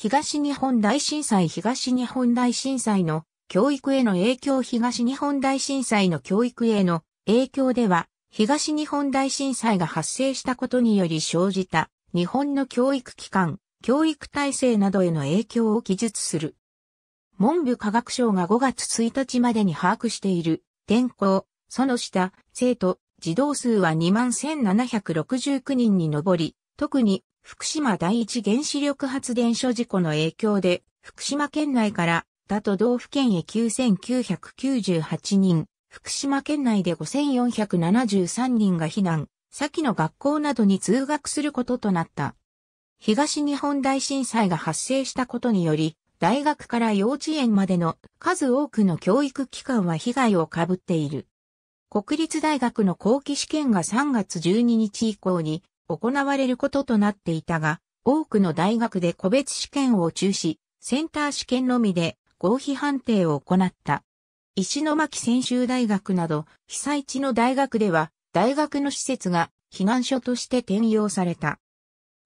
東日本大震災東日本大震災の教育への影響東日本大震災の教育への影響では、東日本大震災が発生したことにより生じた日本の教育機関、教育体制などへの影響を記述する。文部科学省が5月1日までに把握している転校、その下、生徒、児童数は21,769人に上り、特に福島第一原子力発電所事故の影響で、福島県内から他都道府県へ9998人、福島県内で5473人が避難、先の学校などに通学することとなった。東日本大震災が発生したことにより、大学から幼稚園までの数多くの教育機関は被害を被っている。国立大学の後期試験が3月12日以降に行われることとなっていたが、多くの大学で個別試験を中止、センター試験のみで合否判定を行った。石巻専修大学など、被災地の大学では、大学の施設が避難所として転用された。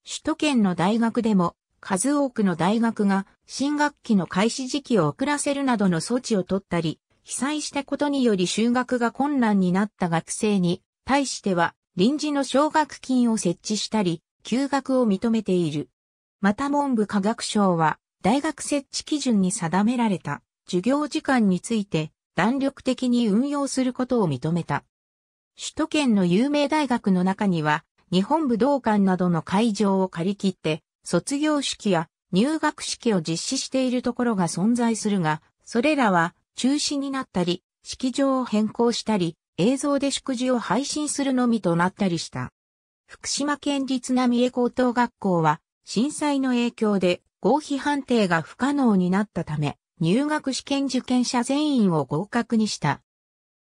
首都圏の大学でも、数多くの大学が新学期の開始時期を遅らせるなどの措置を取ったり、被災したことにより就学が困難になった学生に対しては臨時の奨学金を設置したり、休学を認めている。また文部科学省は、大学設置基準に定められた授業時間について弾力的に運用することを認めた。首都圏の有名大学の中には、日本武道館などの会場を借り切って、卒業式や入学式を実施しているところが存在するが、それらは中止になったり、式場を変更したり、映像で祝辞を配信するのみとなったりした。福島県立浪江高等学校は、震災の影響で合否判定が不可能になったため、入学試験受験者全員を合格にした。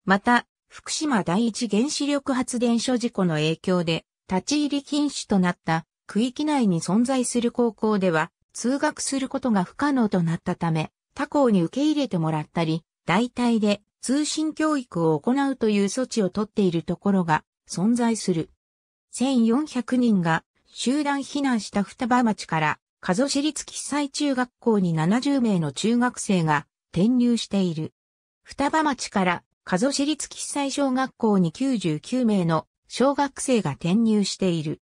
また、福島第一原子力発電所事故の影響で、立ち入り禁止となった区域内に存在する高校では、通学することが不可能となったため、他校に受け入れてもらったり、大体で通信教育を行うという措置をとっているところが存在する。1400人が集団避難した双葉町から加須市立被災中学校に70名の中学生が転入している。双葉町から加須市立被災小学校に99名の小学生が転入している。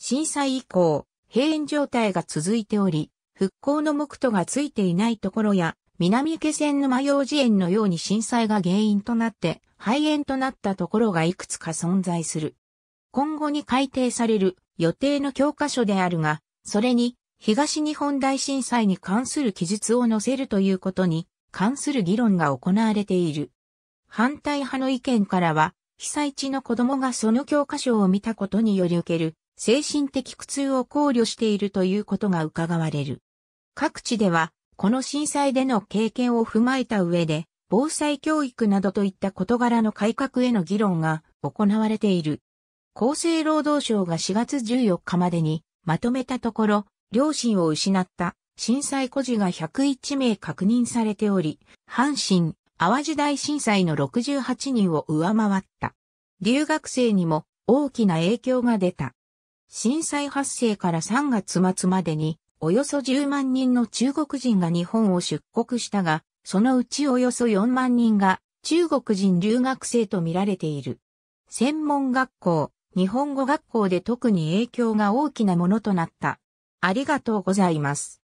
震災以降、閉園状態が続いており、復興の目途がついていないところや、南気線の迷う。寺園のように震災が原因となって肺炎となったところがいくつか存在する。今後に改定される予定の教科書であるが、それに東日本大震災に関する記述を載せるということに関する議論が行われている。反対派の意見からは、被災地の子供がその教科書を見たことにより受ける精神的苦痛を考慮しているということが伺われる。各地ではこの震災での経験を踏まえた上で、防災教育などといった事柄の改革への議論が行われている。厚生労働省が4月14日までにまとめたところ、両親を失った震災孤児が101名確認されており、阪神、淡路大震災の68人を上回った。留学生にも大きな影響が出た。震災発生から3月末までにおよそ10万人の中国人が日本を出国したが、そのうちおよそ4万人が中国人留学生と見られている。専門学校、日本語学校で特に影響が大きなものとなった。ありがとうございます。